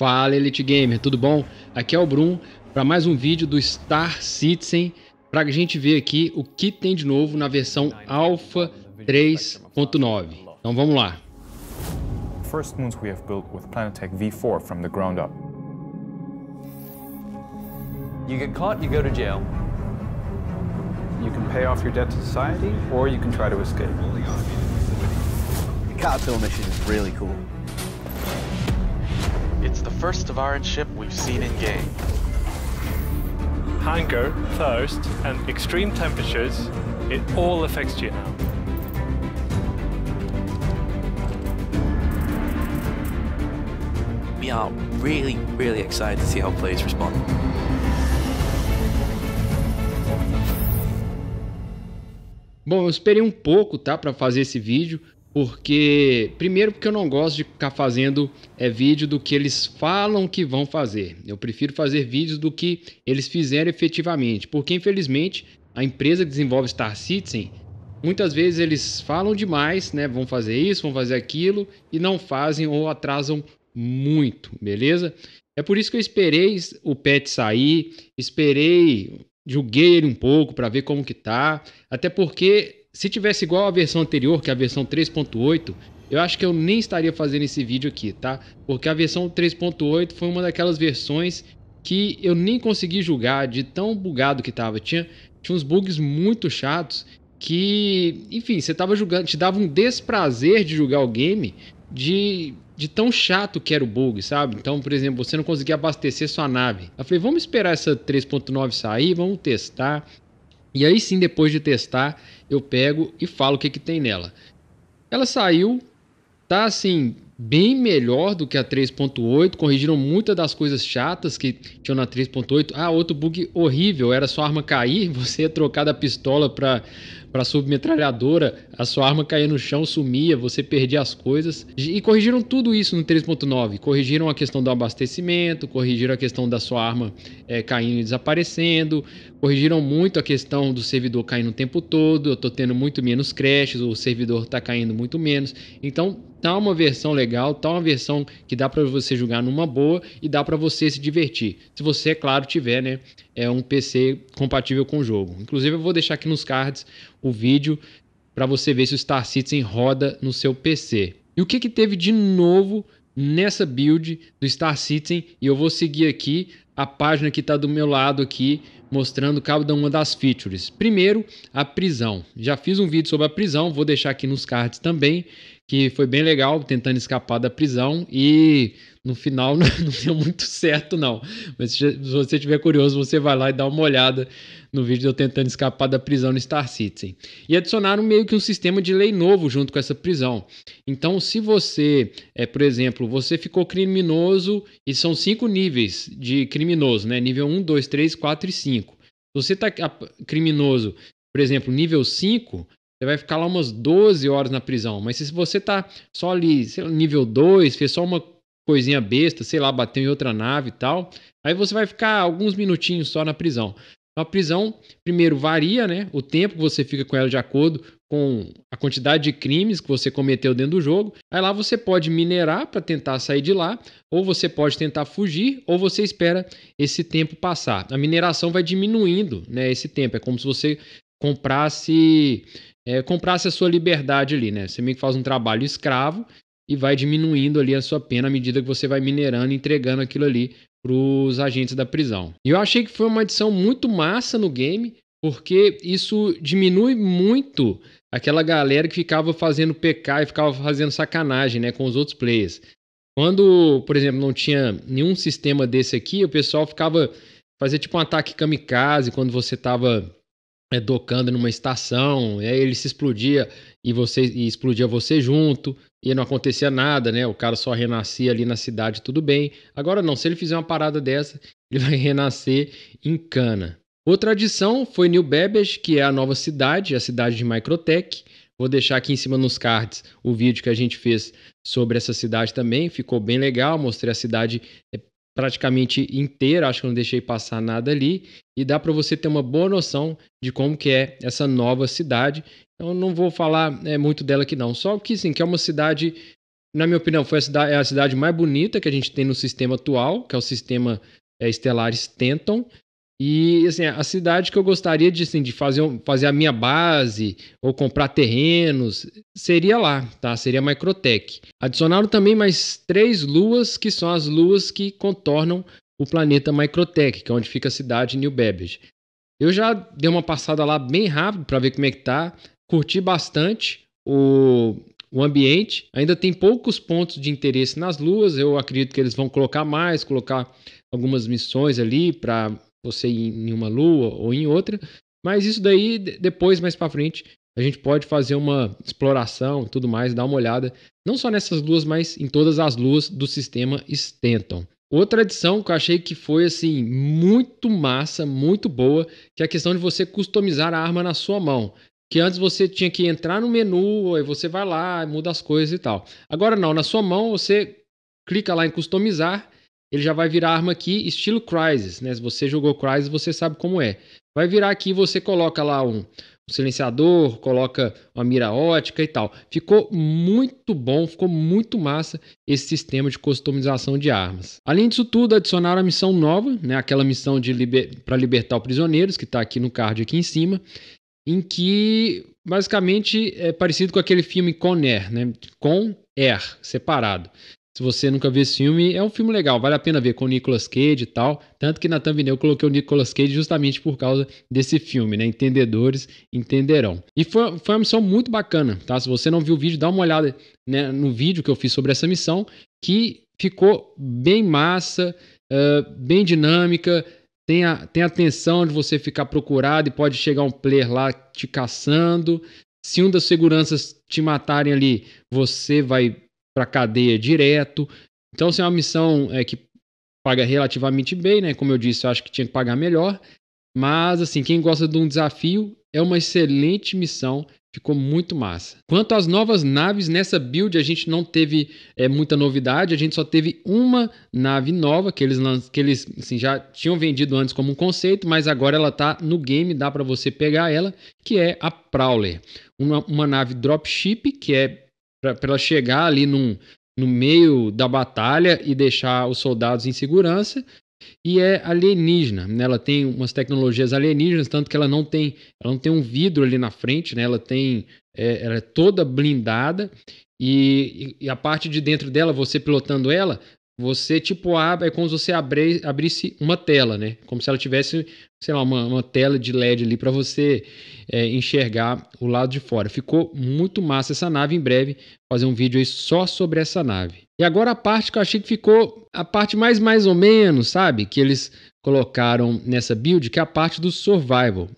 Fala Elite Gamer, tudo bom? Aqui é o Brum para mais um vídeo do Star Citizen para a gente ver aqui o que tem de novo na versão Alpha 3.9. Então vamos lá. First moons we have built with Planetech V4 from the ground up. You get caught, you go to jail. You can pay off your debt to society or you can try to escape. The caterpillar mission is really cool. It's the first Varan ship we've seen in game. Hunger, thirst, and extreme temperatures, it all affects you now. We are really, really excited to see how players respond. Bom, eu esperei um pouco, tá, para fazer esse vídeo, Porque, primeiro, porque eu não gosto de ficar fazendo é, vídeo do que eles falam que vão fazer. Eu prefiro fazer vídeos do que eles fizeram efetivamente. Porque, infelizmente, a empresa que desenvolve Star Citizen, muitas vezes eles falam demais, né? Vão fazer isso, vão fazer aquilo e não fazem ou atrasam muito, beleza? É por isso que eu esperei o pet sair, esperei, julguei ele um pouco para ver como que tá. Até porque se tivesse igual a versão anterior, que é a versão 3.8, eu acho que eu nem estaria fazendo esse vídeo aqui, tá? Porque a versão 3.8 foi uma daquelas versões que eu nem consegui julgar de tão bugado que tava. Tinha, tinha uns bugs muito chatos que, enfim, você tava julgando, te dava um desprazer de julgar o game de, de tão chato que era o bug, sabe? Então, por exemplo, você não conseguia abastecer sua nave. Eu falei, vamos esperar essa 3.9 sair, vamos testar. E aí sim, depois de testar, eu pego e falo o que, que tem nela. Ela saiu, tá assim, bem melhor do que a 3.8, corrigiram muitas das coisas chatas que tinham na 3.8. Ah, outro bug horrível, era sua arma cair, você ia é trocar da pistola para para submetralhadora, a sua arma caía no chão, sumia, você perdia as coisas. E corrigiram tudo isso no 3.9. Corrigiram a questão do abastecimento, corrigiram a questão da sua arma é, caindo e desaparecendo, corrigiram muito a questão do servidor caindo o tempo todo, eu estou tendo muito menos crashes, o servidor está caindo muito menos. Então, tá uma versão legal, tá uma versão que dá para você jogar numa boa e dá para você se divertir. Se você, é claro, tiver, né, é um PC compatível com o jogo. Inclusive eu vou deixar aqui nos cards o vídeo para você ver se o Star Citizen roda no seu PC. E o que que teve de novo nessa build do Star Citizen? E eu vou seguir aqui a página que está do meu lado aqui mostrando cada uma das features. Primeiro, a prisão. Já fiz um vídeo sobre a prisão, vou deixar aqui nos cards também, que foi bem legal, tentando escapar da prisão e no final não, deu muito certo não. Mas se você estiver curioso, você vai lá e dá uma olhada no vídeo de eu tentando escapar da prisão no Star Citizen. E adicionaram meio que um sistema de lei novo junto com essa prisão. Então, se você, é, por exemplo, você ficou criminoso e são cinco níveis de criminoso, né? Nível 1, 2, 3, 4 e 5. Se você está ah, criminoso, por exemplo, nível 5, você vai ficar lá umas 12 horas na prisão. Mas se você tá só ali, lá, nível 2, fez só uma coisinha besta, sei lá, bateu em outra nave e tal, aí você vai ficar alguns minutinhos só na prisão. Então, a prisão, primeiro, varia, né? O tempo que você fica com ela de acordo com a quantidade de crimes que você cometeu dentro do jogo. Aí lá você pode minerar para tentar sair de lá, ou você pode tentar fugir, ou você espera esse tempo passar. A mineração vai diminuindo, né, esse tempo. É como se você comprasse é, comprasse a sua liberdade ali, né? Você meio que faz um trabalho escravo e vai diminuindo ali a sua pena à medida que você vai minerando, entregando aquilo ali para os agentes da prisão. E eu achei que foi uma adição muito massa no game, porque isso diminui muito aquela galera que ficava fazendo PK e ficava fazendo sacanagem, né, com os outros players. Quando, por exemplo, não tinha nenhum sistema desse aqui, o pessoal ficava fazer tipo um ataque kamikaze quando você estava é, docando numa estação, e aí ele se explodia e você e explodia você junto, e não acontecia nada, né? O cara só renascia ali na cidade, tudo bem. Agora não, se ele fizer uma parada dessa, ele vai renascer em Cana. Outra adição foi New Babbage, que é a nova cidade, a cidade de Microtech. Vou deixar aqui em cima nos cards o vídeo que a gente fez sobre essa cidade também, ficou bem legal, mostrei a cidade é, praticamente inteira, acho que não deixei passar nada ali, e dá para você ter uma boa noção de como que é essa nova cidade. Então não vou falar é, muito dela aqui não, só que sim, que é uma cidade, na minha opinião, foi a cidade, é a cidade mais bonita que a gente tem no sistema atual, que é o sistema é, eh, Estelares Tenton, e assim, a cidade que eu gostaria de, assim, de fazer, fazer a minha base ou comprar terrenos seria lá, tá? Seria Microtech. Adicionaram também mais três luas, que são as luas que contornam o planeta Microtech, que é onde fica a cidade New Babbage. Eu já dei uma passada lá bem rápido para ver como é que tá, curti bastante o, o ambiente. Ainda tem poucos pontos de interesse nas luas, eu acredito que eles vão colocar mais, colocar algumas missões ali para você ir em uma lua ou em outra, mas isso daí depois, mais para frente, a gente pode fazer uma exploração e tudo mais, dar uma olhada, não só nessas luas, mas em todas as luas do sistema Stenton. Outra adição que eu achei que foi assim muito massa, muito boa, que é a questão de você customizar a arma na sua mão. Que antes você tinha que entrar no menu, aí você vai lá, muda as coisas e tal. Agora não, na sua mão você clica lá em customizar ele já vai virar arma aqui, estilo Crysis, né? Se você jogou Crysis, você sabe como é. Vai virar aqui, você coloca lá um, um silenciador, coloca uma mira ótica e tal. Ficou muito bom, ficou muito massa esse sistema de customização de armas. Além disso tudo, adicionaram a missão nova, né? Aquela missão de liber... para libertar os prisioneiros, que está aqui no card aqui em cima, em que basicamente é parecido com aquele filme Con Air, né? Com Air, separado. Se você nunca viu esse filme, é um filme legal, vale a pena ver com o Nicolas Cage e tal. Tanto que na thumbnail eu coloquei o Nicolas Cage justamente por causa desse filme, né? Entendedores entenderão. E foi, foi uma missão muito bacana, tá? Se você não viu o vídeo, dá uma olhada né, no vídeo que eu fiz sobre essa missão, que ficou bem massa, uh, bem dinâmica. Tem a, tem a tensão de você ficar procurado e pode chegar um player lá te caçando. Se um das seguranças te matarem ali, você vai para cadeia direto. Então, assim, é uma missão é, que paga relativamente bem, né? Como eu disse, eu acho que tinha que pagar melhor. Mas, assim, quem gosta de um desafio, é uma excelente missão. Ficou muito massa. Quanto às novas naves, nessa build a gente não teve é, muita novidade, a gente só teve uma nave nova que eles, que eles assim, já tinham vendido antes como um conceito, mas agora ela está no game, dá para você pegar ela, que é a Prowler. Uma, uma nave dropship que é para ela chegar ali num, no meio da batalha e deixar os soldados em segurança. E é alienígena, né? ela tem umas tecnologias alienígenas, tanto que ela não tem, ela não tem um vidro ali na frente, né? ela tem, é, ela é toda blindada e, e, a parte de dentro dela, você pilotando ela, você tipo abre, é como se você abrisse uma tela, né? Como se ela tivesse, sei lá, uma, uma tela de LED ali para você é, enxergar o lado de fora. Ficou muito massa essa nave. Em breve fazer um vídeo aí só sobre essa nave. E agora a parte que eu achei que ficou a parte mais mais ou menos, sabe? Que eles colocaram nessa build, que é a parte do survival.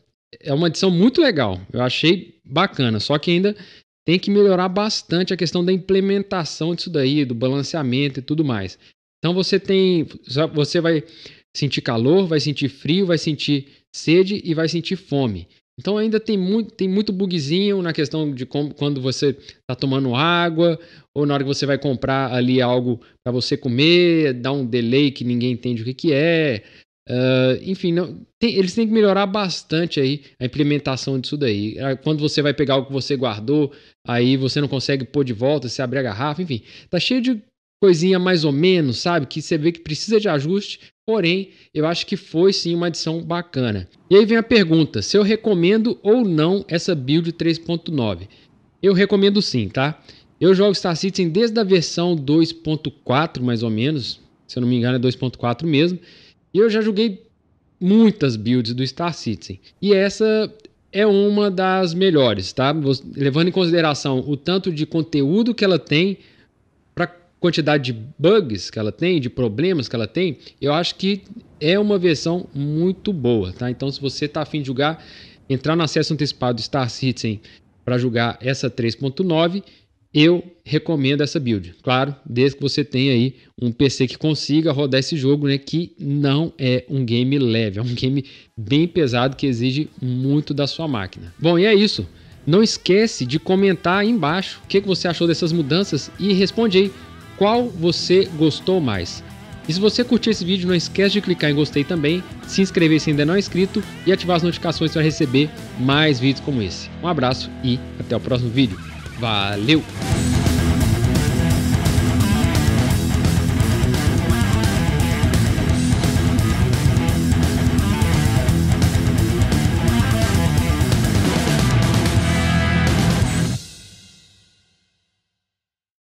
É uma edição muito legal. Eu achei bacana, só que ainda tem que melhorar bastante a questão da implementação disso daí, do balanceamento e tudo mais. Então você tem, você vai sentir calor, vai sentir frio, vai sentir sede e vai sentir fome. Então ainda tem muito, tem muito bugzinho na questão de como, quando você está tomando água ou na hora que você vai comprar ali algo para você comer, dá um delay que ninguém entende o que, que é. Uh, enfim, não, tem, eles têm que melhorar bastante aí a implementação disso daí. Ah, quando você vai pegar o que você guardou, aí você não consegue pôr de volta, você abre a garrafa, enfim. Tá cheio de coisinha mais ou menos, sabe? Que você vê que precisa de ajuste, porém, eu acho que foi sim uma adição bacana. E aí vem a pergunta: se eu recomendo ou não essa build 3.9? Eu recomendo sim, tá? Eu jogo Star Citizen desde a versão 2.4, mais ou menos. Se eu não me engano, é 2.4 mesmo. E eu já joguei muitas builds do Star Citizen. E essa é uma das melhores, tá? Levando em consideração o tanto de conteúdo que ela tem, para quantidade de bugs que ela tem, de problemas que ela tem, eu acho que é uma versão muito boa, tá? Então, se você tá afim de jogar, entrar no acesso antecipado do Star Citizen para jogar essa 3.9 eu recomendo essa build, claro, desde que você tenha aí um PC que consiga rodar esse jogo, né, que não é um game leve, é um game bem pesado que exige muito da sua máquina. Bom, e é isso. Não esquece de comentar aí embaixo o que, você achou dessas mudanças e responde aí qual você gostou mais. E se você curtiu esse vídeo, não esquece de clicar em gostei também, se inscrever se ainda não é inscrito e ativar as notificações para receber mais vídeos como esse. Um abraço e até o próximo vídeo. Valeu!